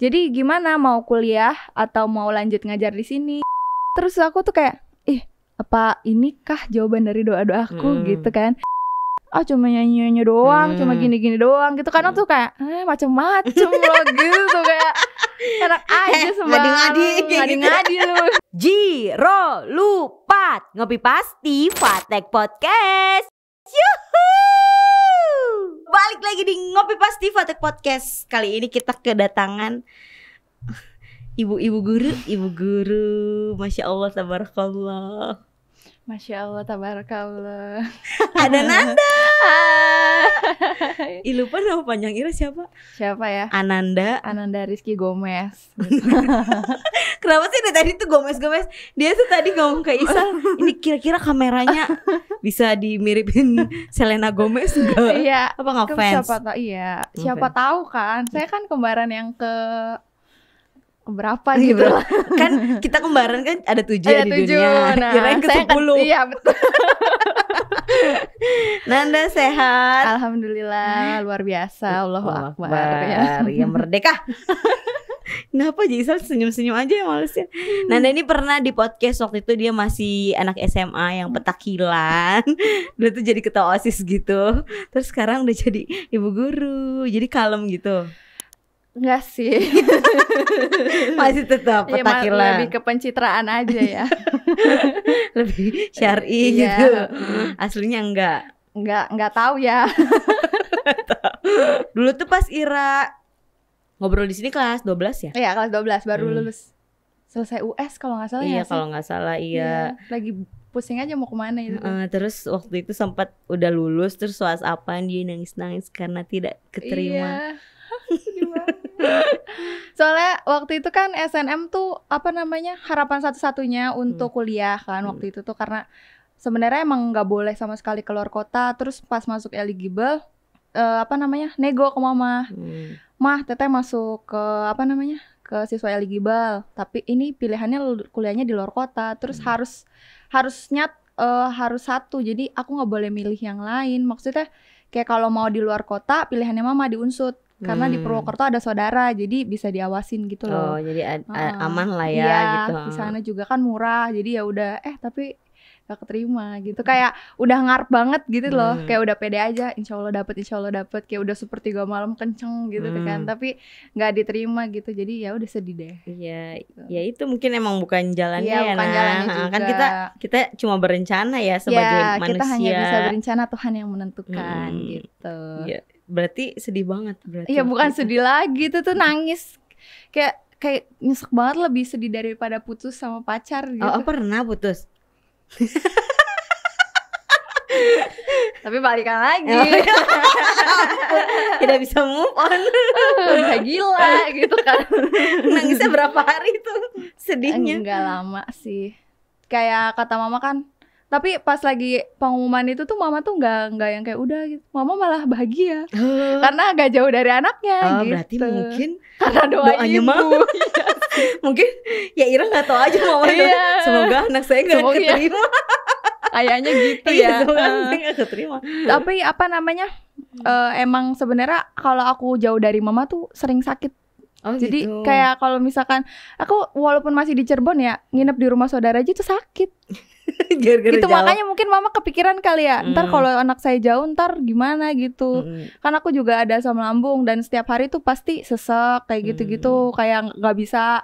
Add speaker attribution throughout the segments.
Speaker 1: Jadi gimana mau kuliah atau mau lanjut ngajar di sini? Terus aku tuh kayak, ih apa inikah jawaban dari doa-doaku hmm. gitu kan? Oh cuma nyanyi-nyanyi doang, hmm. cuma gini-gini doang gitu. kan? hmm. tuh kayak, eh macam-macam loh gitu kayak enak eh, aja semua ngadi-ngadi ngadi-ngadi lu. Jiro
Speaker 2: lupa ngopi pasti Fatek Podcast. Yuhuu balik lagi di ngopi pasti Fatek Podcast kali ini kita kedatangan ibu-ibu guru, ibu guru, masya Allah, tabarakallah.
Speaker 1: Masya Allah, tabarakallah. Ada Nanda.
Speaker 2: Ih lupa nama panjang Ira siapa?
Speaker 1: Siapa ya? Ananda. Ananda Rizky Gomez. Kenapa sih dari tadi tuh Gomez Gomez? Dia tuh tadi ngomong
Speaker 2: ke Isa, ini kira-kira kameranya bisa dimiripin Selena Gomez enggak? Iya. Apa nggak fans? Siapa tahu?
Speaker 1: Iya. Siapa tahu kan? Saya kan kembaran yang ke berapa iya, gitu, gitu.
Speaker 2: kan kita kembaran kan ada tujuh ada ya iya, di tujuh. dunia nah, kirain ke sepuluh iya
Speaker 1: betul Nanda sehat Alhamdulillah hmm. luar biasa Allah Akbar, ya. ya merdeka
Speaker 2: Kenapa Jisal senyum-senyum aja ya malesnya hmm. Nanda ini pernah di podcast waktu itu dia masih anak SMA yang hmm. petakilan Dia tuh jadi ketua OSIS gitu Terus sekarang udah jadi ibu guru Jadi kalem gitu Enggak sih. Masih tetap iya, petakilan. lebih ke
Speaker 1: pencitraan aja ya.
Speaker 2: lebih syar'i iya. gitu. Aslinya enggak.
Speaker 1: Enggak, enggak tahu ya.
Speaker 2: Dulu tuh pas Ira ngobrol di sini kelas 12 ya?
Speaker 1: Iya, kelas 12 baru hmm. lulus. Selesai US kalau nggak salah iya, ya. Iya, kalau nggak salah iya. iya. Lagi pusing aja mau kemana itu. Uh,
Speaker 2: terus waktu itu sempat udah lulus terus was apaan dia nangis-nangis karena tidak keterima.
Speaker 1: Iya. Soalnya waktu itu kan SNM tuh apa namanya harapan satu-satunya untuk hmm. kuliah kan hmm. waktu itu tuh karena sebenarnya emang nggak boleh sama sekali keluar kota. Terus pas masuk eligible uh, apa namanya nego ke mama, hmm. mah teteh masuk ke apa namanya ke siswa eligible. Tapi ini pilihannya kuliahnya di luar kota. Terus hmm. harus harusnya uh, eh, harus satu. Jadi aku nggak boleh milih yang lain. Maksudnya kayak kalau mau di luar kota pilihannya mama di unsut karena hmm. di Purwokerto ada saudara jadi bisa diawasin gitu loh. Oh, jadi uh, aman lah ya ya gitu. di sana juga kan murah. Jadi ya udah eh tapi gak keterima gitu. Kayak udah ngarep banget gitu loh. Hmm. Kayak udah pede aja insya Allah dapet insya Allah dapet kayak udah super tiga malam kenceng gitu hmm. kan. Tapi nggak diterima gitu. Jadi ya udah sedih deh. Iya, gitu.
Speaker 2: ya itu mungkin emang bukan jalannya iya, ya, ya nah. juga. kan kita kita cuma berencana ya sebagai ya, manusia. kita hanya bisa
Speaker 1: berencana Tuhan yang menentukan hmm. gitu.
Speaker 2: Iya berarti sedih banget berarti iya bukan gitu. sedih
Speaker 1: lagi itu tuh nangis kayak kayak nyesek banget lebih sedih daripada putus sama pacar gitu oh, oh pernah putus tapi balikan lagi oh, iya.
Speaker 2: tidak bisa move on udah gila gitu kan nangisnya berapa hari
Speaker 1: tuh sedihnya enggak lama sih kayak kata mama kan tapi pas lagi pengumuman itu tuh mama tuh nggak nggak yang kayak udah gitu mama malah bahagia uh, karena agak jauh dari anaknya uh, gitu berarti mungkin karena doa doanya mungkin ya Ira nggak tahu aja mama iya. semoga anak saya nggak ya. keterima kayaknya gitu iya, ya semoga uh, nggak keterima tapi apa namanya uh, emang sebenarnya kalau aku jauh dari mama tuh sering sakit Oh, Jadi gitu. kayak kalau misalkan aku walaupun masih di Cirebon ya nginep di rumah saudara aja tuh sakit. Gara-gara itu jauh. makanya mungkin mama kepikiran kali ya ntar hmm. kalau anak saya jauh ntar gimana gitu hmm. kan aku juga ada asam lambung dan setiap hari tuh pasti sesek kayak gitu-gitu hmm. kayak nggak bisa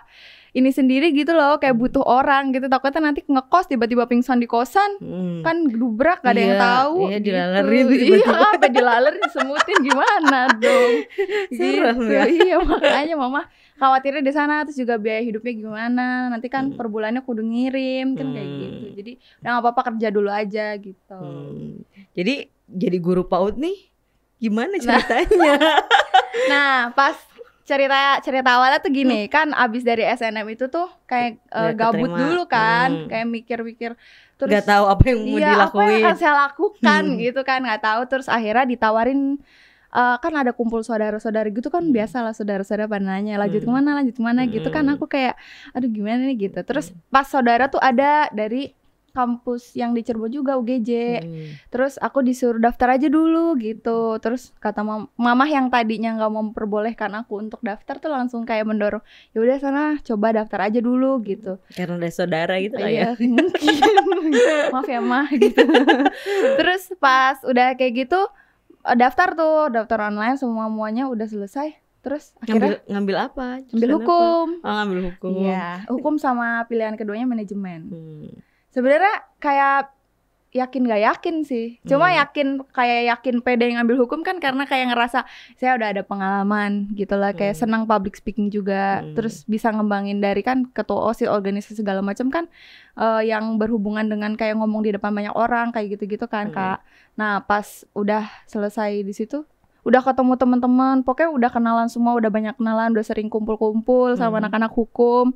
Speaker 1: ini sendiri gitu loh kayak hmm. butuh orang gitu takutnya nanti ngekos tiba-tiba pingsan di kosan hmm. kan gubrak gak ada iya, yang tahu iya gitu.
Speaker 2: dilalerin gitu. iya apa
Speaker 1: dilalerin semutin gimana dong Serem gitu ya. iya makanya mama khawatirnya di sana terus juga biaya hidupnya gimana nanti kan hmm. per bulannya kudu ngirim kan hmm. kayak gitu jadi udah nggak apa-apa kerja dulu aja gitu hmm.
Speaker 2: jadi jadi guru PAUD nih gimana nah. ceritanya nah,
Speaker 1: nah pas cerita cerita awalnya tuh gini hmm. kan abis dari SNM itu tuh kayak uh, gabut keterima. dulu kan hmm. kayak mikir-mikir
Speaker 2: terus nggak tahu apa yang mau iya, dilakuin apa yang akan saya
Speaker 1: lakukan hmm. gitu kan nggak tahu terus akhirnya ditawarin uh, kan ada kumpul saudara-saudara gitu kan hmm. lah saudara-saudara pada nanya lanjut hmm. kemana lanjut kemana hmm. gitu kan aku kayak aduh gimana nih gitu hmm. terus pas saudara tuh ada dari kampus yang di Cirebon juga UGJ. Hmm. Terus aku disuruh daftar aja dulu gitu. Terus kata mam mamah yang tadinya nggak mau memperbolehkan aku untuk daftar tuh langsung kayak mendorong, "Ya udah sana coba daftar aja dulu" gitu. Karena
Speaker 2: ada saudara gitu lah ya. Iya, mungkin. Maaf
Speaker 1: ya, Mah gitu. Terus pas udah kayak gitu Eh, daftar tuh daftar online semua muanya udah selesai terus akhirnya ngambil,
Speaker 2: ngambil apa Jurusan ngambil hukum apa? Oh, ngambil hukum ya
Speaker 1: hukum sama pilihan keduanya manajemen hmm. sebenarnya kayak yakin gak yakin sih cuma hmm. yakin kayak yakin pede yang ambil hukum kan karena kayak ngerasa saya udah ada pengalaman gitu lah kayak hmm. senang public speaking juga hmm. terus bisa ngembangin dari kan ketua osis organisasi segala macam kan uh, yang berhubungan dengan kayak ngomong di depan banyak orang kayak gitu-gitu kan hmm. kak nah pas udah selesai di situ udah ketemu teman-teman pokoknya udah kenalan semua udah banyak kenalan udah sering kumpul-kumpul sama hmm. anak-anak hmm. Anak -anak hukum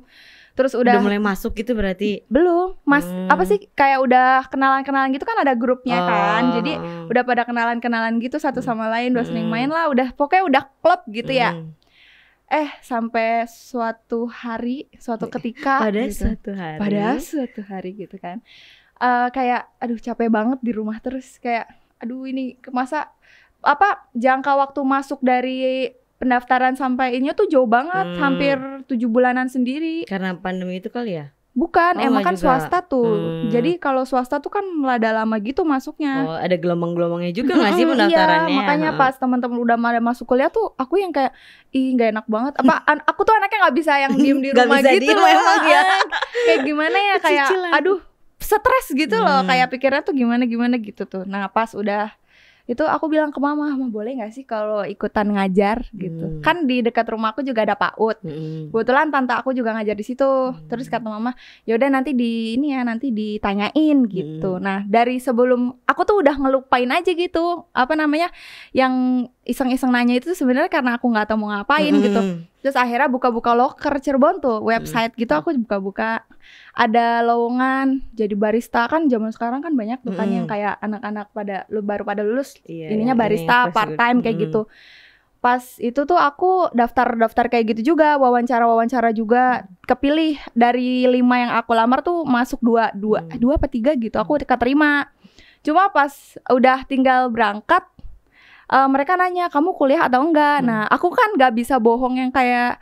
Speaker 1: terus udah, udah mulai masuk gitu berarti belum mas hmm. apa sih kayak udah kenalan kenalan gitu kan ada grupnya oh. kan jadi udah pada kenalan kenalan gitu satu hmm. sama lain udah hmm. main lah udah pokoknya udah klub gitu ya. hmm. ya eh sampai suatu hari suatu iya. ketika pada gitu. suatu hari pada suatu hari gitu kan uh, kayak aduh capek banget di rumah terus kayak aduh ini masa apa jangka waktu masuk dari pendaftaran sampai sampainya tuh jauh banget, hmm. hampir tujuh bulanan sendiri.
Speaker 2: Karena pandemi itu kali ya?
Speaker 1: Bukan, oh, emang kan juga. swasta tuh. Hmm. Jadi kalau swasta tuh kan lada lama gitu masuknya. Oh, ada gelombang-gelombangnya juga nggak sih iya, pendaftarannya? Iya, makanya pas teman-teman udah pada masuk kuliah tuh aku yang kayak ih nggak enak banget. Apa an aku tuh anaknya nggak bisa yang diem di rumah gak bisa gitu Emang ya. kayak gimana ya kayak aduh stres gitu loh hmm. kayak pikirnya tuh gimana gimana gitu tuh. Nah, pas udah itu aku bilang ke mama mama boleh nggak sih kalau ikutan ngajar gitu hmm. kan di dekat rumah aku juga ada PAUD hmm. kebetulan tante aku juga ngajar di situ hmm. terus kata mama yaudah nanti di ini ya nanti ditanyain gitu hmm. nah dari sebelum aku tuh udah ngelupain aja gitu apa namanya yang iseng-iseng nanya itu sebenarnya karena aku nggak tahu mau ngapain -hmm. gitu. Terus akhirnya buka-buka loker Cirebon tuh website gitu, mm -hmm. gitu aku buka-buka ada lowongan jadi barista kan zaman sekarang kan banyak tuh kan -hmm. yang mm. kayak anak-anak pada lu baru pada lulus yeah, ininya iya, iya, barista yeah, part time kayak mm. gitu. Pas itu tuh aku daftar-daftar kayak gitu juga wawancara-wawancara juga kepilih dari lima yang aku lamar tuh masuk dua dua mm. dua apa tiga gitu aku keterima. Cuma pas udah tinggal berangkat uh, mereka nanya kamu kuliah atau enggak. Hmm. Nah, aku kan nggak bisa bohong yang kayak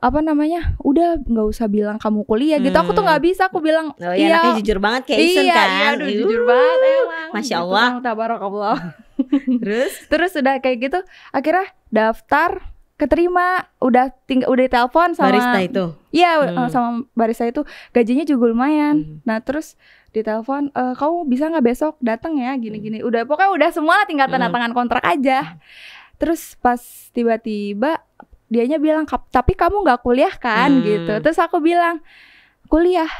Speaker 1: apa namanya udah nggak usah bilang kamu kuliah gitu aku tuh hmm. nggak bisa aku bilang oh, iya, iya jujur banget kayak Isen iya, kan iya aduh, jujur uh, banget emang masya gitu, allah gitu, tabarakallah terus terus udah kayak gitu akhirnya daftar keterima udah tinggal udah telepon sama barista itu iya hmm. sama barista itu gajinya juga lumayan hmm. nah terus ditelepon e, eh, kamu bisa nggak besok datang ya gini-gini hmm. udah pokoknya udah semua tinggal tanda hmm. tangan kontrak aja hmm. terus pas tiba-tiba dianya bilang tapi kamu nggak kuliah kan hmm. gitu terus aku bilang kuliah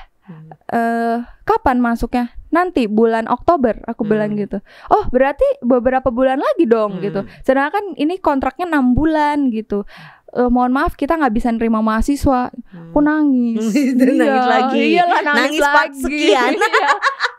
Speaker 1: eh kapan masuknya? Nanti bulan Oktober aku hmm. bilang gitu. Oh, berarti beberapa bulan lagi dong gitu. hmm. gitu. Sedangkan ini kontraknya enam bulan gitu e, mohon maaf kita nggak bisa nerima mahasiswa hmm. aku nangis iya, nangis lagi iyalah nangis, nangis lagi. part sekian iya.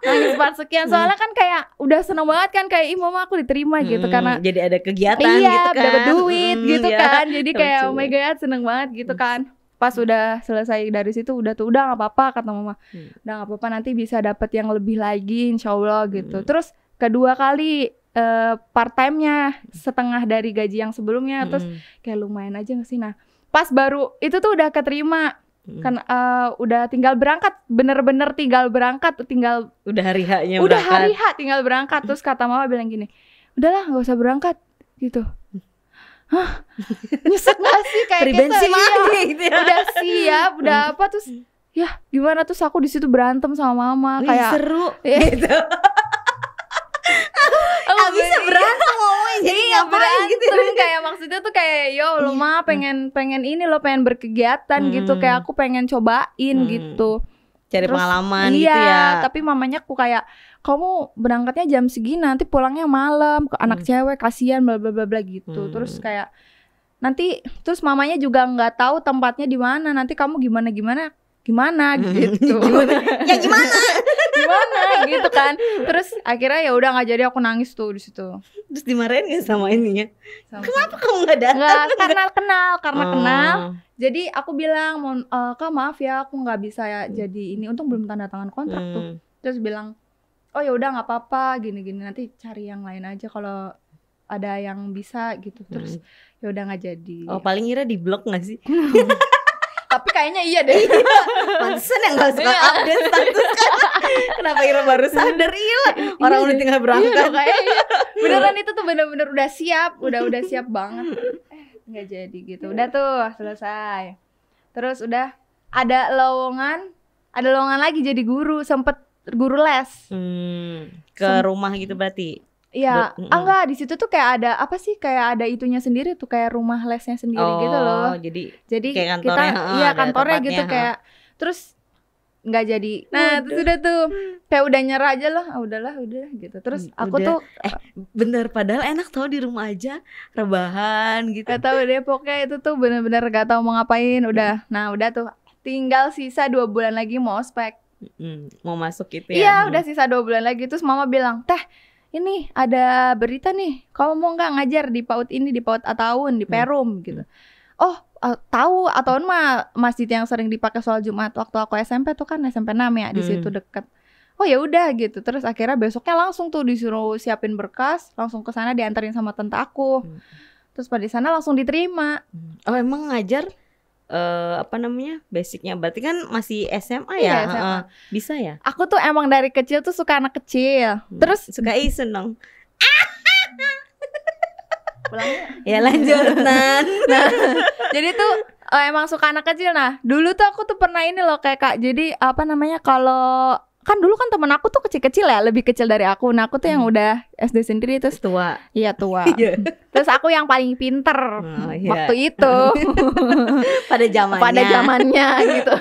Speaker 1: nangis part sekian hmm. soalnya kan kayak udah seneng banget kan kayak mama aku diterima hmm, gitu karena jadi ada kegiatan iya, gitu kan dapat duit hmm, gitu iya, kan jadi kayak oh my god seneng banget gitu hmm. kan pas udah selesai dari situ udah tuh udah nggak apa-apa kata mama hmm. udah nggak apa-apa nanti bisa dapat yang lebih lagi insyaallah gitu hmm. terus kedua kali uh, eh, part time-nya hmm. setengah dari gaji yang sebelumnya -hmm. terus kayak lumayan aja gak sih nah pas baru itu tuh udah keterima mm. kan uh, udah tinggal berangkat bener-bener tinggal berangkat tinggal udah hari
Speaker 2: haknya udah berangkat. hari
Speaker 1: hak tinggal berangkat terus kata mama bilang gini udahlah nggak usah berangkat gitu hmm. Hah, nyesek gak sih kayak kita gitu, ya, ya. udah siap udah hmm. apa terus ya gimana terus aku di situ berantem sama mama Wih, kayak seru ya, gitu bisa iya, berantem ngomongnya jadi nggak ngapain gitu. kayak maksudnya tuh kayak yo lo iya. mah pengen pengen ini lo pengen berkegiatan gitu. hmm. gitu kayak aku pengen cobain hmm. gitu cari Terus, pengalaman gitu iya, gitu ya. tapi mamanya aku kayak kamu berangkatnya jam segini nanti pulangnya malam ke anak hmm. cewek kasihan bla bla bla bla gitu. Hmm. Terus kayak nanti terus mamanya juga nggak tahu tempatnya di mana. Nanti kamu gimana hmm. gitu. gimana gimana gitu. ya gimana? gimana gitu kan terus akhirnya ya udah nggak jadi aku nangis tuh di situ terus dimarahin ya
Speaker 2: sama ininya
Speaker 1: sama kenapa kamu nggak datang nggak karena kenal karena oh. kenal jadi aku bilang mau uh, eh, kak maaf ya aku nggak bisa ya hmm. jadi ini untung belum tanda tangan kontrak hmm. tuh terus bilang oh ya udah nggak apa-apa gini-gini nanti cari yang lain aja kalau ada yang bisa gitu terus hmm. ya udah nggak jadi oh
Speaker 2: paling Ira di blok nggak sih
Speaker 1: tapi kayaknya iya deh iya. pansen yang nggak suka iya. update status kan Kenapa Ira baru sadar iya, iya Orang udah tinggal iya berangkat iya, Beneran itu tuh bener-bener udah siap, udah udah siap banget. Enggak eh, jadi gitu. Udah tuh selesai. Terus udah ada lowongan, ada lowongan lagi jadi guru, sempet guru les.
Speaker 2: Hmm, ke Sem rumah gitu berarti. Iya, ah, enggak
Speaker 1: di situ tuh kayak ada apa sih kayak ada itunya sendiri tuh kayak rumah lesnya sendiri gitu oh, gitu loh. jadi jadi kayak kantornya, kita iya ah, kantornya gitu ha. Ah. kayak terus nggak jadi nah Waduh. terus udah tuh kayak udah nyerah aja loh, ah, udahlah udah gitu terus hmm, aku udah. tuh eh bener padahal enak tau di rumah aja rebahan gitu gak tau deh pokoknya itu tuh bener-bener gak tau mau ngapain udah hmm. nah udah tuh tinggal sisa dua bulan lagi mau ospek
Speaker 2: hmm, mau masuk itu ya iya mau. Hmm. udah
Speaker 1: sisa dua bulan lagi terus mama bilang teh ini ada berita nih kamu mau nggak ngajar di paut ini di paut Ataun di Perum gitu. hmm. gitu oh Eh, tahu atau hmm. mah masjid yang sering dipakai soal Jumat waktu aku SMP tuh kan SMP 6 ya di situ hmm. deket oh ya udah gitu terus akhirnya besoknya langsung tuh disuruh siapin berkas langsung ke sana diantarin sama tante aku hmm. terus pada sana langsung diterima hmm. oh emang ngajar
Speaker 2: uh, apa namanya basicnya berarti kan masih SMA ya iya, SMA. bisa ya
Speaker 1: aku tuh emang dari kecil tuh suka anak kecil hmm. terus suka iseng dong ah!
Speaker 2: Pulangnya. ya lanjut nah,
Speaker 1: nah, jadi tuh oh, emang suka anak kecil nah. Dulu tuh aku tuh pernah ini loh kayak Kak. Jadi apa namanya kalau kan dulu kan temen aku tuh kecil-kecil ya lebih kecil dari aku nah aku tuh yang hmm. udah SD sendiri terus tua iya tua iya. terus aku yang paling pinter oh, yeah. waktu itu pada zamannya pada zamannya gitu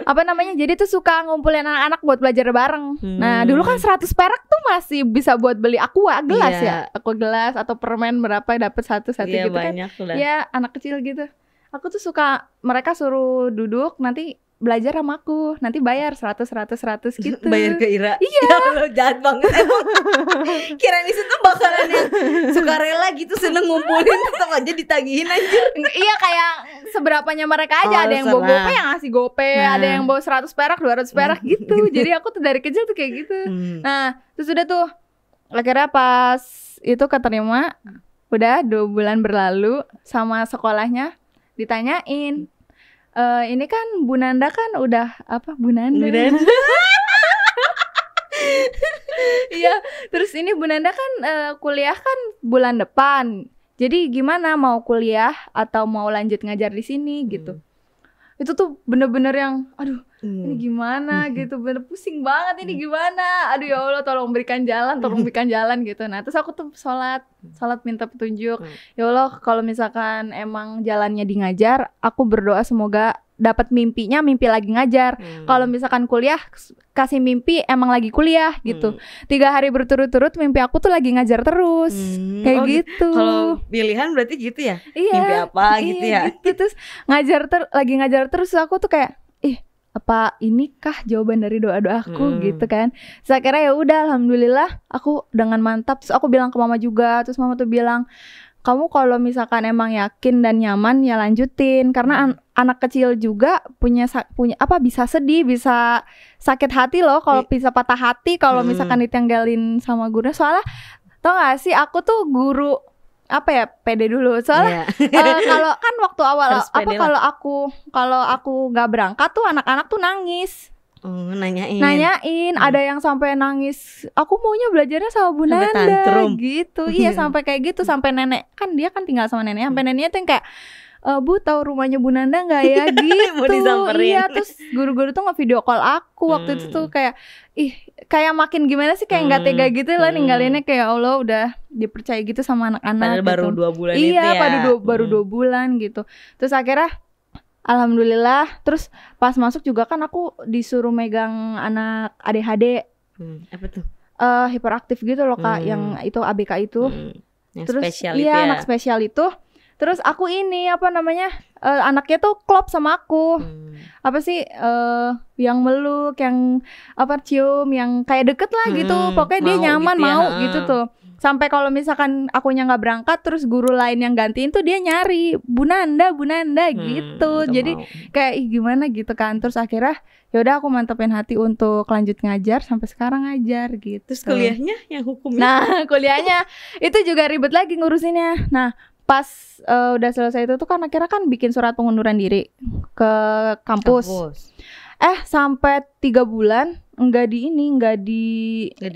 Speaker 1: apa namanya jadi tuh suka ngumpulin anak-anak buat belajar bareng nah, hmm. nah dulu kan 100 perak tuh masih bisa buat beli aqua gelas yeah. ya aqua gelas atau permen berapa dapat satu-satu yeah, gitu kan. banyak kan lah. ya anak kecil gitu aku tuh suka mereka suruh duduk nanti belajar sama aku nanti bayar seratus, seratus, seratus gitu bayar ke Ira iya ya lo jahat banget kira kirain itu tuh bakalan yang suka rela gitu seneng ngumpulin tetap aja ditagihin aja iya kayak seberapanya mereka aja oh, ada yang bawa gopay, yang ngasih gopay nah. ada yang bawa seratus perak dua ratus perak hmm. gitu jadi aku tuh dari kecil tuh kayak gitu hmm. nah terus udah tuh akhirnya pas itu keterima udah dua bulan berlalu sama sekolahnya ditanyain uh, ini kan Bu Nanda kan udah apa Bu Nanda. Ya? Iya, terus ini Bu Nanda kan uh, kuliah kan bulan depan. Jadi gimana mau kuliah atau mau lanjut ngajar di sini gitu? Hmm itu tuh bener-bener yang aduh hmm. ini gimana hmm. gitu bener pusing banget ini hmm. gimana aduh ya Allah tolong berikan jalan tolong hmm. berikan jalan gitu nah terus aku tuh sholat hmm. sholat minta petunjuk hmm. ya Allah kalau misalkan emang jalannya di ngajar aku berdoa semoga dapat mimpinya mimpi lagi ngajar. Hmm. Kalau misalkan kuliah kasih mimpi emang lagi kuliah hmm. gitu. Hmm. Tiga hari berturut-turut mimpi aku tuh lagi ngajar terus. Hmm. Kayak oh, gitu. Kalau
Speaker 2: pilihan berarti gitu ya. Iya, mimpi apa iya, gitu ya. Gitu.
Speaker 1: Terus ngajar ter lagi ngajar terus aku tuh kayak ih apa ini kah jawaban dari doa doaku hmm. gitu kan saya kira ya udah alhamdulillah aku dengan mantap terus aku bilang ke mama juga terus mama tuh bilang kamu kalau misalkan emang yakin dan nyaman ya lanjutin karena an anak kecil juga punya punya apa bisa sedih bisa sakit hati loh kalau bisa patah hati kalau hmm. misalkan ditinggalin sama guru soalnya tau gak sih aku tuh guru apa ya pede dulu soalnya yeah. Iya. uh, kalau kan waktu awal Harus apa kalau aku kalau aku nggak berangkat tuh anak-anak tuh nangis Mm, nanyain nanyain hmm. ada yang sampai nangis aku maunya belajarnya sama Bu Nanda gitu iya sampai kayak gitu sampai nenek kan dia kan tinggal sama nenek sampai hmm. neneknya tuh yang kayak e, Bu tahu rumahnya Bu Nanda nggak ya gitu iya terus guru-guru tuh video call aku waktu hmm. itu tuh hmm. kayak ih kayak makin gimana sih kayak nggak hmm. tega gitu lah hmm. ninggalinnya kayak ya Allah udah dipercaya gitu sama anak-anak gitu. baru dua bulan iya, itu ya pada dua, baru hmm. dua bulan gitu terus akhirnya Alhamdulillah terus pas masuk juga kan aku disuruh megang anak ADHD
Speaker 2: hmm, apa tuh
Speaker 1: uh, hiperaktif gitu loh kak hmm. yang itu ABK itu hmm.
Speaker 2: yang terus spesial iya itu ya. anak
Speaker 1: spesial itu Terus aku ini apa namanya uh, anaknya tuh klop sama aku. Hmm. Apa sih uh, yang meluk, yang apa cium, yang kayak deket lah gitu. Hmm, Pokoknya dia nyaman gitu ya, mau gitu tuh. Sampai kalau misalkan akunya nggak berangkat, terus guru lain yang gantiin tuh dia nyari bunanda, bunanda hmm, gitu. Jadi mau. kayak Ih, gimana gitu kan. Terus akhirnya yaudah aku mantepin hati untuk lanjut ngajar sampai sekarang ngajar gitu. Terus kuliahnya
Speaker 2: yang hukum? Nah kuliahnya
Speaker 1: itu juga ribet lagi ngurusinnya. Nah pas uh, udah selesai itu tuh kan akhirnya kan bikin surat pengunduran diri ke kampus. kampus. Eh sampai tiga bulan nggak di ini nggak di nggak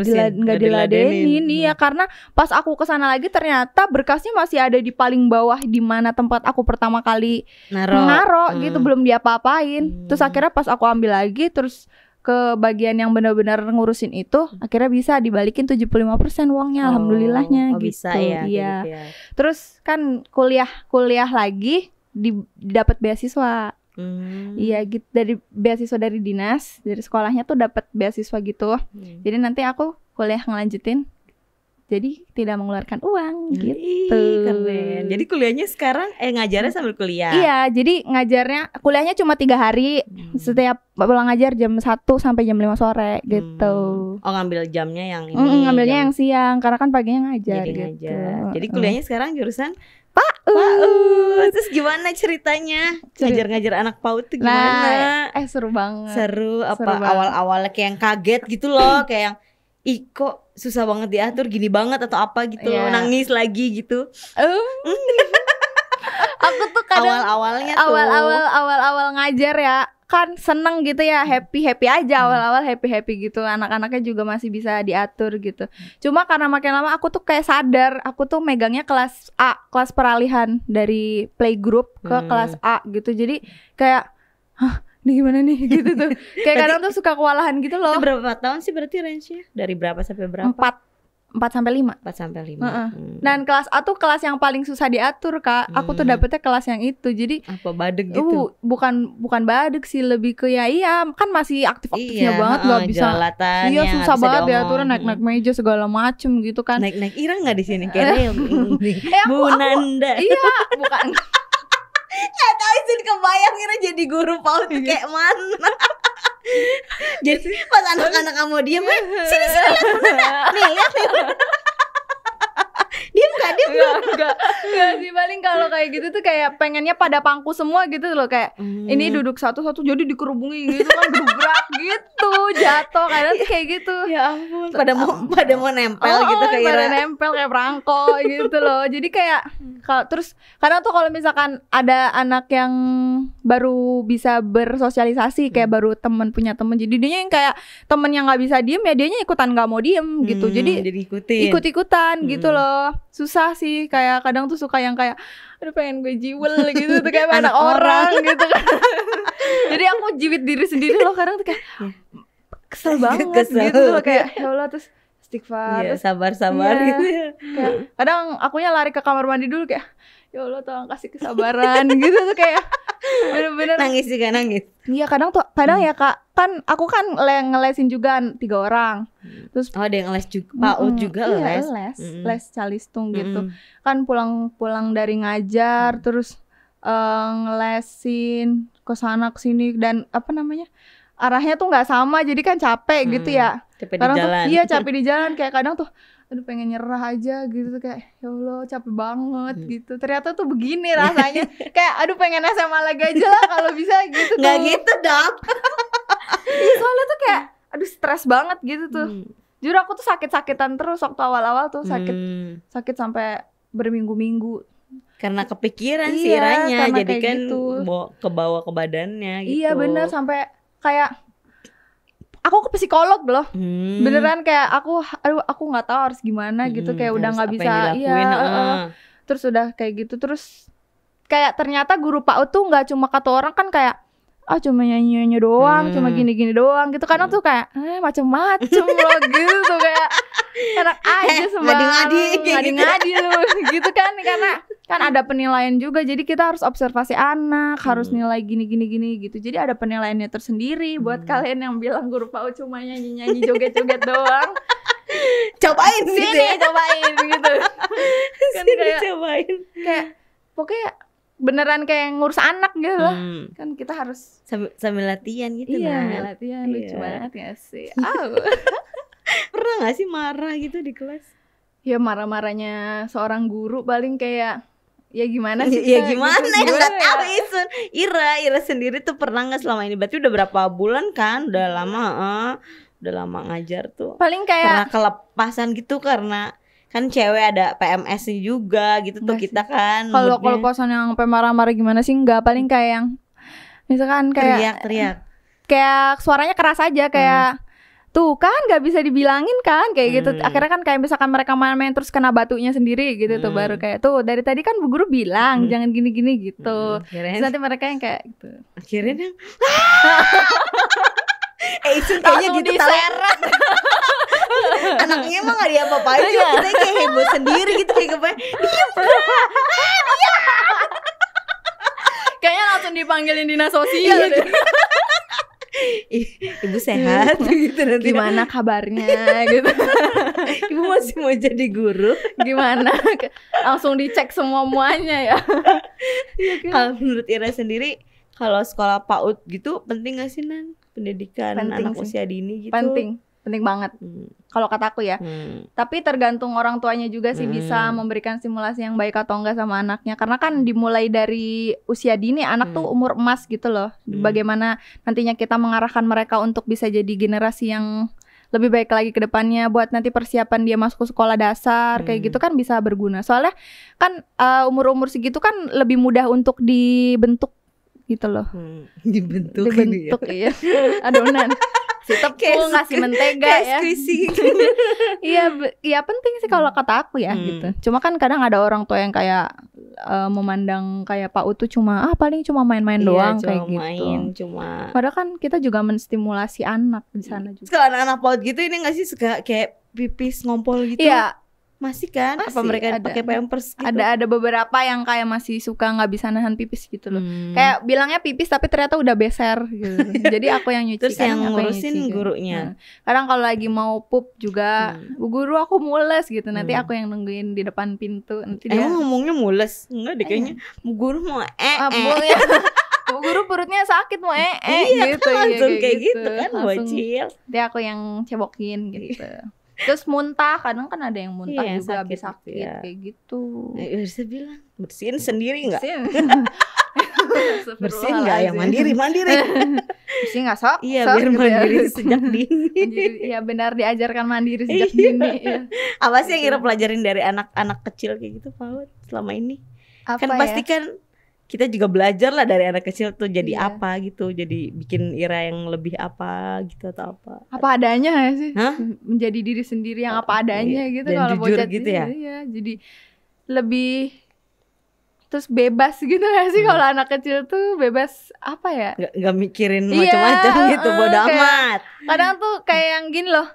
Speaker 1: di nggak di diladenin ini ya hmm. karena pas aku kesana lagi ternyata berkasnya masih ada di paling bawah di mana tempat aku pertama kali naro, naro gitu, hmm. gitu belum diapa-apain. Hmm. Terus akhirnya pas aku ambil lagi terus ke bagian yang benar-benar ngurusin itu hmm. akhirnya bisa dibalikin 75% uangnya oh, alhamdulillahnya oh, gitu. Bisa ya, iya. Gitu ya. Terus kan kuliah-kuliah lagi di dapat beasiswa. Hmm. Iya gitu dari beasiswa dari dinas, dari sekolahnya tuh dapat beasiswa gitu. Hmm. Jadi nanti aku kuliah ngelanjutin jadi tidak mengeluarkan uang gitu.
Speaker 2: keren. Jadi kuliahnya sekarang eh ngajarnya hmm. sambil kuliah. Iya,
Speaker 1: jadi ngajarnya kuliahnya cuma tiga hari hmm. setiap pulang ngajar jam 1 sampai jam 5 sore hmm. gitu.
Speaker 2: Oh, ngambil jamnya yang ini. Mm, ngambilnya
Speaker 1: jam... yang siang karena kan paginya ngajar jadi gitu. Ngajar. Jadi kuliahnya sekarang jurusan Pak PAUD. Terus gimana ceritanya? Ngajar-ngajar
Speaker 2: anak PAUD tuh nah, gimana? Nah, eh seru banget. Seru apa awal-awal kayak yang kaget gitu loh, kayak yang Iko susah banget diatur gini banget atau apa gitu yeah. nangis lagi
Speaker 1: gitu uh. aku tuh kadang awal awalnya tuh awal awal awal awal ngajar ya kan seneng gitu ya happy happy aja hmm. awal awal happy happy gitu anak-anaknya juga masih bisa diatur gitu cuma karena makin lama aku tuh kayak sadar aku tuh megangnya kelas A kelas peralihan dari playgroup ke hmm. kelas A gitu jadi kayak Hah, ini gimana nih gitu tuh kayak kadang tuh suka kewalahan gitu loh itu berapa tahun sih berarti range-nya dari berapa sampai berapa empat empat sampai lima empat sampai lima uh dan kelas A tuh kelas yang paling susah diatur kak aku tuh hmm. dapetnya kelas yang itu jadi apa badeg uh, gitu uh, bukan bukan badeg sih lebih ke ya iya kan masih aktif aktifnya iya, banget iya, nggak uh, bisa iya susah bisa banget diatur naik naik meja segala macem gitu kan naik naik irang nggak di sini kayaknya eh
Speaker 2: iya bukan
Speaker 1: Gak tau sih kebayang Ira
Speaker 2: jadi guru PAUD tuh kayak iya. mana Jadi iya pas anak-anak kamu diem
Speaker 1: iya. Sini sini Nih ya nih dia belum enggak, enggak sih paling kalau kayak gitu tuh kayak pengennya pada pangku semua gitu loh kayak hmm. ini duduk satu-satu jadi dikerubungi gitu kan bergerak gitu jatuh kadang tuh kayak gitu ya ampun pada mau pada mau nempel oh, gitu kayak pada nempel kayak perangko gitu loh jadi kayak kalau terus karena tuh kalau misalkan ada anak yang baru bisa bersosialisasi kayak hmm. baru temen punya temen jadi dia yang kayak temen yang nggak bisa diem ya dia ikutan nggak mau diem gitu hmm, jadi jadi ikut ikutan gitu hmm. gitu loh susah susah sih kayak kadang tuh suka yang kayak aduh pengen gue jiwel gitu tuh kayak anak, orang, gitu kan jadi aku jiwit diri sendiri loh kadang tuh kayak iya. kesel banget kesel. gitu loh kayak ya Allah terus iya, istighfar iya,
Speaker 2: sabar gitu sabar ya. gitu
Speaker 1: kayak, kadang akunya lari ke kamar mandi dulu kayak ya Allah tolong kasih kesabaran gitu tuh kayak bener-bener nangis juga nangis iya kadang tuh kadang hmm. ya kak kan aku kan ngelesin juga tiga orang hmm. terus oh ada yang les juga mm, pak juga iya, les les mm. les calistung mm. gitu kan pulang pulang dari ngajar mm. terus uh, ngelesin ke sana ke sini dan apa namanya arahnya tuh nggak sama jadi kan capek hmm, gitu ya capek kadang di jalan. tuh iya capek di jalan kayak kadang tuh aduh pengen nyerah aja gitu kayak ya Allah capek banget hmm. gitu ternyata tuh begini rasanya kayak aduh pengen SMA lagi aja lah kalau bisa gitu nggak gitu dok ya, soalnya tuh kayak aduh stres banget gitu tuh hmm. jujur aku tuh sakit-sakitan terus waktu awal-awal tuh sakit hmm. sakit sampai berminggu-minggu karena kepikiran iya, sih Ranya jadi kan gitu.
Speaker 2: bawah ke badannya iya, gitu iya benar
Speaker 1: sampai kayak aku ke psikolog loh hmm. beneran kayak aku aduh aku nggak tahu harus gimana hmm, gitu kayak udah nggak bisa iya uh, uh. terus udah kayak gitu terus kayak ternyata guru U tuh nggak cuma kata orang kan kayak ah oh, cuma nyanyi nyanyi doang hmm. cuma gini gini doang gitu karena hmm. tuh kayak eh, macam macam loh gitu kayak enak aja sembarang ngadi ngadi ngadi, ngadi lu gitu kan karena kan ada penilaian juga jadi kita harus observasi anak hmm. harus nilai gini gini gini gitu jadi ada penilaiannya tersendiri hmm. buat kalian yang bilang guru PAU cuma nyanyi nyanyi joget joget doang cobain sih gitu ya? cobain gitu kan sini kayak, cobain kayak pokoknya beneran kayak ngurus anak gitu lah hmm. kan kita harus sambil, sambil latihan gitu iya, sambil latihan iya. lucu banget ya sih oh. pernah gak sih marah gitu di kelas ya marah-marahnya seorang guru paling kayak ya gimana sih? Ya, ya gimana gitu, yang ya? tahu itu. Ira, Ira
Speaker 2: sendiri tuh pernah nggak selama ini? Berarti udah berapa bulan kan? Udah iya. lama, uh, udah lama ngajar tuh. Paling kayak pernah kelepasan gitu karena kan cewek ada PMS juga gitu tuh kita kan. Kalau kalau kosan
Speaker 1: yang pemarah marah gimana sih? Enggak, paling kayak yang misalkan kayak teriak-teriak. Kayak suaranya keras aja kayak hmm tuh kan gak bisa dibilangin kan kayak gitu. hmm. gitu akhirnya kan kayak misalkan mereka main-main terus kena batunya sendiri gitu hmm. tuh baru hmm. kayak tuh dari tadi kan bu guru bilang hmm. jangan gini-gini gitu hmm. terus nanti mereka yang kayak gitu akhirnya eh itu kayaknya gitu diserang anaknya emang gak diapa apa aja iya. kita kayak heboh
Speaker 2: sendiri gitu kayak apa
Speaker 1: iya kayaknya langsung dipanggilin dinas sosial iya, ibu iya. sehat gitu nanti gimana kabarnya
Speaker 2: gitu ibu masih mau jadi guru gimana langsung dicek semua muanya ya iya kan? kalau menurut Ira sendiri kalau sekolah PAUD gitu penting gak sih nan pendidikan penting anak sih. usia dini gitu penting
Speaker 1: penting banget hmm kalau kata aku ya. Hmm. Tapi tergantung orang tuanya juga sih hmm. bisa memberikan simulasi yang baik atau enggak sama anaknya. Karena kan dimulai dari usia dini anak hmm. tuh umur emas gitu loh. Hmm. Bagaimana nantinya kita mengarahkan mereka untuk bisa jadi generasi yang lebih baik lagi ke depannya buat nanti persiapan dia masuk ke sekolah dasar hmm. kayak gitu kan bisa berguna. Soalnya kan umur eh, umur-umur segitu kan lebih mudah untuk dibentuk gitu loh. Hmm. Dibentuk dibentuk ya. iya. Adonan si tepung ngasih mentega ya gitu. iya iya penting sih kalau kata aku ya hmm. gitu cuma kan kadang ada orang tua yang kayak uh, memandang kayak Pak U tuh cuma ah paling cuma main-main iya, doang cuma kayak gitu. main, gitu cuma padahal kan kita juga menstimulasi anak di hmm. sana juga kalau anak-anak paut gitu ini nggak sih suka kayak pipis ngompol gitu iya masih kan? Masih, Apa mereka ada, pakai pampers gitu? Ada ada beberapa yang kayak masih suka nggak bisa nahan pipis gitu loh. Hmm. Kayak bilangnya pipis tapi ternyata udah beser gitu. Jadi aku yang nyuci Terus kan, yang ngurusin nyuci, kan. gurunya. Gitu. kadang kalau lagi mau pup juga, hmm. guru aku mules gitu. Nanti hmm. aku yang nungguin di depan pintu. Nanti Emang
Speaker 2: ngomongnya mules? Enggak deh eh, kayaknya. Iya.
Speaker 1: Bu guru mau eh. -e. Bu guru perutnya sakit mau eh -e, iya, gitu. Kan, langsung iya, kayak, kayak gitu, gitu kan bocil. Dia aku yang cebokin gitu terus muntah kadang kan ada yang muntah iya, juga sakit, habis sakit iya. kayak gitu
Speaker 2: ya, ya bisa bilang bersihin sendiri nggak bersihin nggak yang mandiri mandiri
Speaker 1: bersih nggak sok iya sok, biar gitu ya. mandiri ya. sejak dini iya benar diajarkan mandiri sejak iya. dini ya.
Speaker 2: apa sih yang kira gitu. pelajarin dari anak-anak kecil kayak gitu Paut selama ini
Speaker 1: apa kan ya? pastikan
Speaker 2: kita juga belajar lah dari anak kecil tuh jadi yeah. apa gitu jadi bikin Ira yang lebih apa gitu atau apa apa
Speaker 1: adanya ya sih Hah? menjadi diri sendiri yang apa adanya iya. gitu Dan kalau jujur gitu ya? ya jadi lebih terus bebas gitu gak sih hmm. kalau anak kecil tuh bebas apa ya
Speaker 2: nggak, mikirin iya, macam-macam yeah, gitu uh, bodo amat
Speaker 1: kadang tuh kayak yang gini loh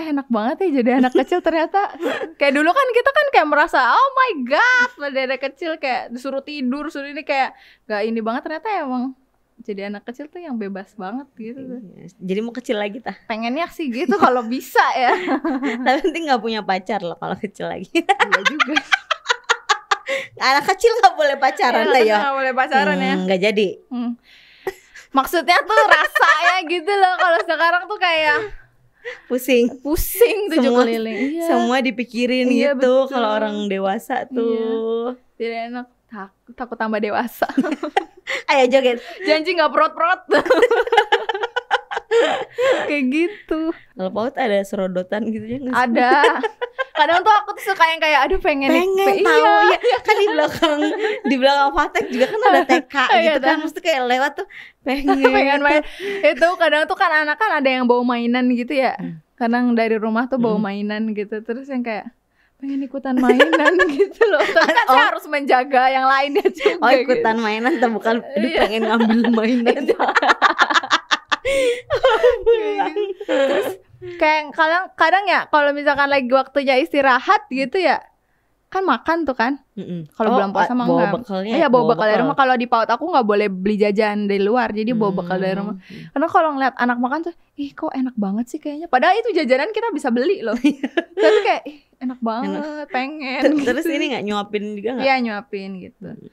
Speaker 1: eh enak banget ya jadi anak kecil ternyata kayak dulu kan kita kan kayak merasa oh my god pada anak kecil kayak disuruh tidur suruh ini kayak gak ini banget ternyata emang jadi anak kecil tuh yang bebas banget gitu iya, jadi mau kecil lagi tah pengennya sih gitu kalau bisa ya
Speaker 2: tapi nanti nggak punya pacar loh kalau kecil lagi
Speaker 1: iya juga
Speaker 2: anak kecil nggak boleh pacaran lah ya nggak boleh pacaran ya. hmm, ya nggak jadi hmm.
Speaker 1: maksudnya tuh rasanya gitu loh kalau sekarang tuh kayak pusing pusing tujuh semua, keliling iya. semua dipikirin iya, gitu kalau orang dewasa iya. tuh iya. tidak enak takut takut tambah dewasa ayo joget janji nggak perot perot
Speaker 2: kayak gitu kalau paut ada serodotan gitu ya ada
Speaker 1: kadang tuh aku tuh suka yang kayak aduh pengen pengen tahu iya. ya
Speaker 2: kan di belakang di belakang Fatek juga kan ada TK iya, gitu kan mesti
Speaker 1: kayak lewat tuh pengen pengen main itu kadang tuh kan anak kan ada yang bawa mainan gitu ya hmm. kadang dari rumah tuh bawa hmm. mainan gitu terus yang kayak pengen ikutan mainan gitu loh kan oh. saya harus menjaga yang lainnya oh, juga oh ikutan
Speaker 2: gitu. mainan tuh bukan iya. pengen ngambil mainan iya.
Speaker 1: terus kayak kadang kadang ya kalau misalkan lagi waktunya istirahat gitu ya kan makan tuh kan
Speaker 2: mm -mm. kalau oh, belum puasa mah bawa bekalnya iya, ya bawa, bawa bekal dari rumah kalau
Speaker 1: di paut aku nggak boleh beli jajan dari luar jadi bawa hmm. bekal dari hmm. rumah karena kalau ngeliat anak makan tuh ih kok enak banget sih kayaknya padahal itu jajanan kita bisa beli loh iya. tapi kayak enak banget enak. pengen terus, gitu. ini nggak
Speaker 2: nyuapin juga nggak iya
Speaker 1: nyuapin gitu hmm.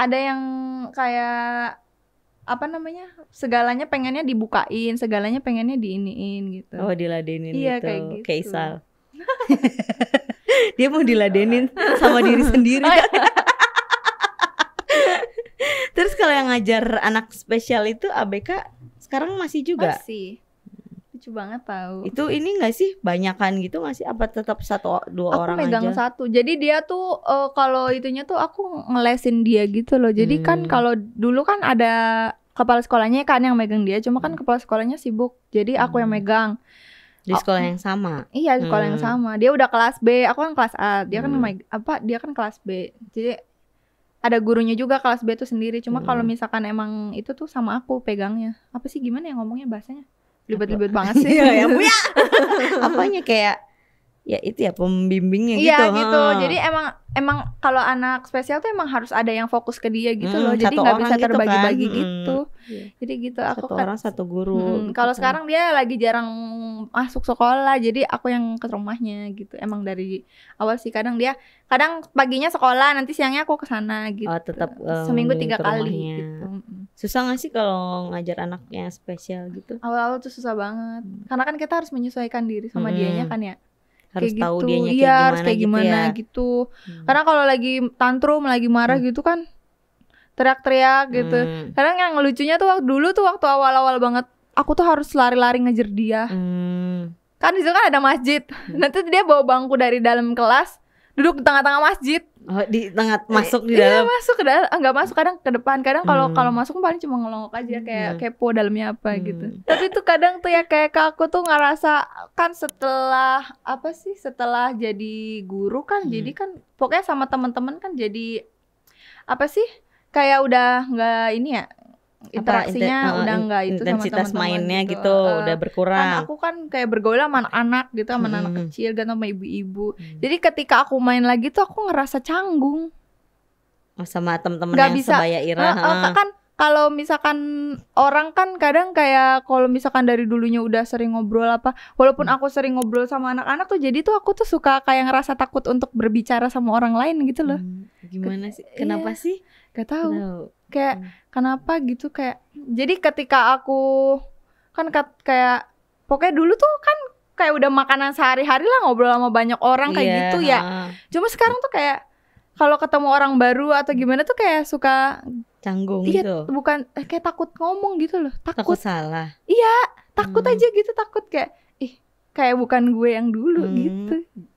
Speaker 1: ada yang kayak apa namanya segalanya pengennya dibukain segalanya pengennya diiniin gitu oh
Speaker 2: diladenin iya, gitu. kayak gitu Kaisal dia mau diladenin sama diri sendiri oh, iya. terus kalau yang ngajar anak spesial itu ABK
Speaker 1: sekarang masih juga masih lucu banget tau Itu ini gak
Speaker 2: sih banyakan gitu nggak sih? Apa tetap satu dua aku orang megang
Speaker 1: satu. Jadi dia tuh uh, kalau itunya tuh aku ngelesin dia gitu loh. Jadi kan hmm. kan kalau dulu kan ada kepala sekolahnya kan yang megang dia. Cuma kan hmm. kepala sekolahnya sibuk. Jadi aku hmm. yang megang. Di sekolah
Speaker 2: yang sama. Iya, di sekolah hmm. yang sama.
Speaker 1: Dia udah kelas B, aku kan kelas A. Dia kan hmm. kan apa? Dia kan kelas B. Jadi ada gurunya juga kelas B itu sendiri. Cuma hmm. kalau misalkan emang itu tuh sama aku pegangnya. Apa sih gimana ya ngomongnya bahasanya? Libet-libet banget sih. Iya, ya,
Speaker 2: Apanya kayak ya itu ya pembimbingnya gitu. Iya gitu. Hmm. Jadi emang
Speaker 1: emang kalau anak spesial tuh emang harus ada yang fokus ke dia gitu hmm, loh. Jadi nggak bisa terbagi-bagi gitu. Kan? Hmm, gitu. Hmm. Jadi gitu aku satu kan, orang satu guru. Hmm, gitu kalau kan. sekarang dia lagi jarang masuk sekolah. Jadi aku yang ke rumahnya gitu. Emang dari awal sih kadang dia kadang paginya sekolah nanti siangnya aku ke sana gitu. Oh,
Speaker 2: tetap um, seminggu tiga kali gitu. Hmm. Susah gak sih kalau ngajar anaknya spesial gitu?
Speaker 1: Awal-awal tuh susah banget. Hmm. Karena kan kita harus menyesuaikan diri sama hmm. dianya kan ya. Harus kayak tahu gitu. dianya kayak ya, gimana, harus kayak gitu gimana gitu. Ya. gitu. Hmm. Karena kalau lagi tantrum, lagi marah hmm. gitu kan teriak-teriak gitu. Hmm. Karena yang lucunya tuh waktu dulu tuh waktu awal-awal banget aku tuh harus lari-lari ngejar dia. Hmm. Kan di situ kan ada masjid. Hmm. Nanti dia bawa bangku dari dalam kelas, duduk di tengah-tengah masjid. Oh, di tengah eh, masuk di iya, dalam. Iya, masuk ke dalam. Ah, Enggak masuk kadang ke depan. Kadang kalau hmm. kalau masuk paling cuma ngelongok aja hmm. kayak hmm. kepo dalamnya apa hmm. gitu. Tapi tuh kadang tuh ya kayak aku tuh ngerasa kan setelah apa sih? Setelah jadi guru kan hmm. jadi kan pokoknya sama teman-teman kan jadi apa sih? Kayak udah nggak ini ya, interaksinya apa, udah enggak eh, itu intensitas sama mainnya gitu, gitu uh, udah kan berkurang. Kan aku kan kayak bergaul sama anak-anak gitu sama hmm. anak kecil dan gitu, sama ibu-ibu. Hmm. Jadi ketika aku main lagi tuh aku ngerasa canggung.
Speaker 2: Oh, sama teman-teman yang bisa. sebaya Ira. Uh, uh, kan
Speaker 1: kalau misalkan orang kan kadang kayak kalau misalkan dari dulunya udah sering ngobrol apa walaupun mm. aku sering ngobrol sama anak-anak tuh jadi tuh aku tuh suka kayak ngerasa takut untuk berbicara sama orang lain gitu loh. Hmm, gimana sih? Kenapa iya. sih? Gak tahu. No. Kayak hmm. kenapa gitu kayak jadi ketika aku kan kat, kayak pokoknya dulu tuh kan kayak udah makanan sehari-hari lah ngobrol sama banyak orang kayak yeah. gitu ya. Cuma sekarang tuh kayak kalau ketemu orang baru atau gimana tuh kayak suka canggung iya, gitu. bukan eh, kayak takut ngomong gitu loh. Takut, takut salah. Iya, takut hmm. aja gitu takut kayak ih kayak bukan gue yang dulu hmm. gitu.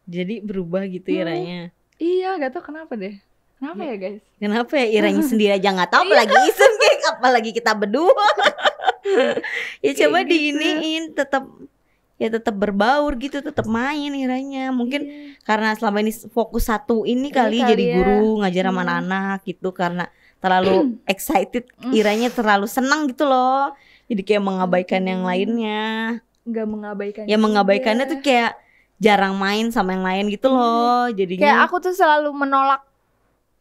Speaker 1: Jadi berubah gitu hmm. iranya. Iya, gak tau kenapa deh. Kenapa ya guys?
Speaker 2: Kenapa ya Iranya sendiri aja nggak tahu apalagi iseng
Speaker 1: kayak apalagi kita berdua.
Speaker 2: ya coba gitu. diiniin tetap ya tetap berbaur gitu, tetap main Iranya. Mungkin yeah. karena selama ini fokus satu ini kali, kali jadi ya. guru ngajar sama hmm. anak-anak gitu karena terlalu hmm. excited hmm. Iranya terlalu senang gitu loh. Jadi kayak mengabaikan yang iya. lainnya.
Speaker 1: Nggak mengabaikan. Ya mengabaikannya ya.
Speaker 2: tuh kayak jarang main sama yang lain gitu iya. loh. Jadinya kayak aku
Speaker 1: tuh selalu menolak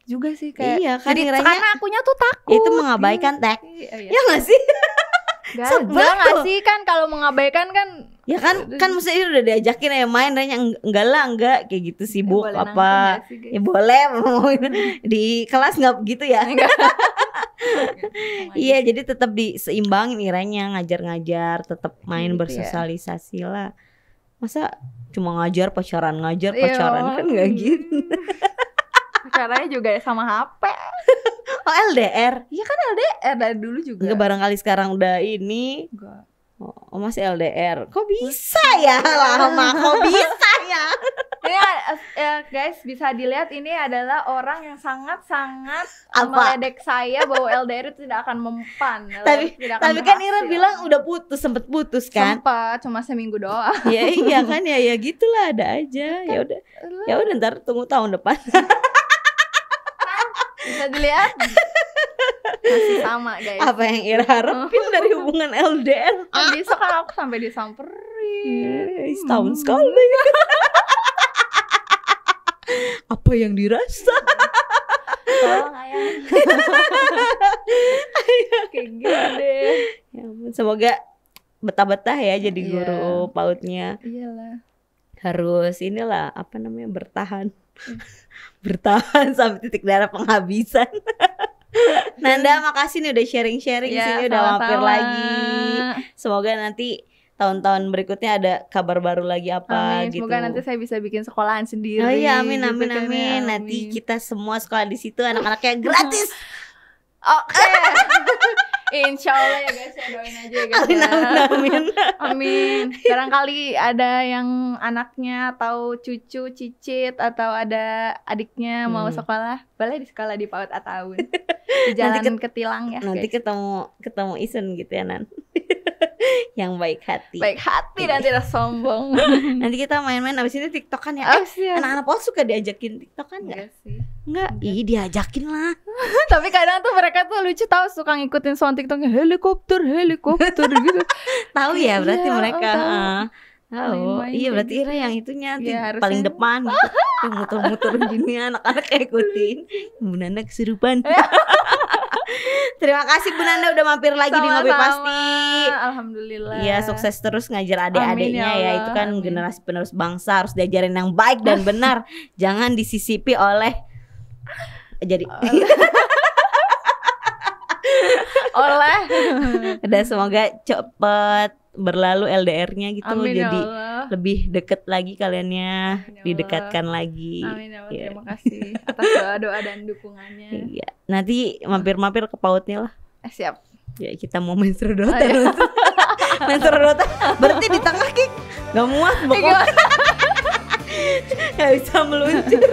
Speaker 1: juga sih kayak iya, kan jadi kiranya, karena akunya tuh takut itu mengabaikan iya, iya, iya. ya nggak sih
Speaker 2: Gak, sebel gak sih
Speaker 1: kan kalau mengabaikan kan ya kan kan maksudnya udah
Speaker 2: diajakin ya main dan enggak lah enggak kayak gitu ya sibuk ya, apa sih, ya boleh mau di kelas nggak ya. Iya, gitu ya iya jadi tetap diseimbangin iranya ngajar-ngajar tetap main gitu bersosialisasi ya. lah masa cuma ngajar iya. pacaran ngajar pacaran Yo. kan nggak hmm.
Speaker 1: gitu Caranya juga sama HP. Oh LDR? Iya kan LDR dari dulu juga. Enggak barangkali
Speaker 2: sekarang udah ini. Enggak. Oh, oh masih LDR. Kok
Speaker 1: bisa ya lama? Kok bisa ya? ini ya, guys bisa dilihat ini adalah orang yang sangat-sangat meledek saya bahwa LDR itu tidak akan mempan. tapi akan tapi kan Ira bilang udah putus, sempet putus kan? Sempat cuma seminggu doang. ya iya kan
Speaker 2: ya ya gitulah ada aja. Ya udah. Ya udah ntar tunggu tahun depan.
Speaker 1: bisa dilihat masih sama guys apa yang Ira harapin oh. dari hubungan LDR oh, besok kan aku sampai disamperin
Speaker 2: yes, eh, tahun hmm. sekali apa yang dirasa
Speaker 1: tolong ayah kayak gitu deh ya
Speaker 2: semoga betah-betah ya jadi yeah. guru pautnya iyalah harus inilah apa namanya bertahan hmm bertahan sampai titik darah penghabisan. Nanda makasih nih udah sharing-sharing ya, sini udah mampir lagi. Semoga nanti tahun-tahun berikutnya ada kabar baru lagi
Speaker 1: apa amin, gitu. Semoga nanti saya bisa bikin sekolahan sendiri. Oh iya, amin amin gitu amin. Kan ya. amin. Nanti kita semua sekolah di situ anak-anaknya gratis. Oke. Okay. Oh, iya. Insya Allah ya guys, ya doain aja ya guys. Amin, ya. amin, amin. kali ada yang anaknya atau cucu, cicit atau ada adiknya hmm. mau sekolah, boleh di sekolah di PAUD Ataun. Di jalan Ketilang ya. Nanti guys.
Speaker 2: ketemu ketemu Isun gitu ya Nan. yang baik hati baik
Speaker 1: hati dan iya. tidak sombong
Speaker 2: nanti kita main-main abis ini tiktokan ya eh, anak-anak pos suka diajakin tiktokan nggak iya sih
Speaker 1: nggak iya. ih diajakin lah tapi kadang tuh mereka tuh lucu tahu suka ngikutin sound tiktoknya helikopter helikopter gitu tahu ya berarti mereka oh, tahu iya berarti
Speaker 2: gitu. Ira yang itunya ya, paling depan gitu muter-muter gini anak-anak ikutin Bunda kesurupan Terima kasih Bu Nanda udah mampir lagi Sama-sama. di Ngopi Pasti.
Speaker 1: Alhamdulillah. Iya, sukses
Speaker 2: terus ngajar adik-adiknya ya, ya. Itu kan Amin. generasi penerus bangsa harus diajarin yang baik dan benar. Jangan disisipi oleh jadi oleh. Dan semoga cepet berlalu LDR-nya gitu Amin ya jadi Allah. lebih deket lagi kaliannya Amin ya didekatkan Allah. lagi. Amin ya Allah. Iya. Terima kasih
Speaker 1: atas doa doa dan dukungannya.
Speaker 2: Iya. Nanti mampir-mampir ke pautnya lah. Eh, siap. Ya kita mau menstruasi oh, terus.
Speaker 1: Iya. berarti di tengah
Speaker 2: kik nggak muat pokoknya. Eh, Gak bisa meluncur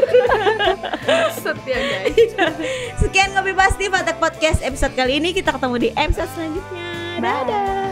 Speaker 1: Setia
Speaker 2: guys iya. Sekian ngopi Pasti pada Podcast episode kali ini Kita ketemu di episode selanjutnya
Speaker 1: Dadah Bye.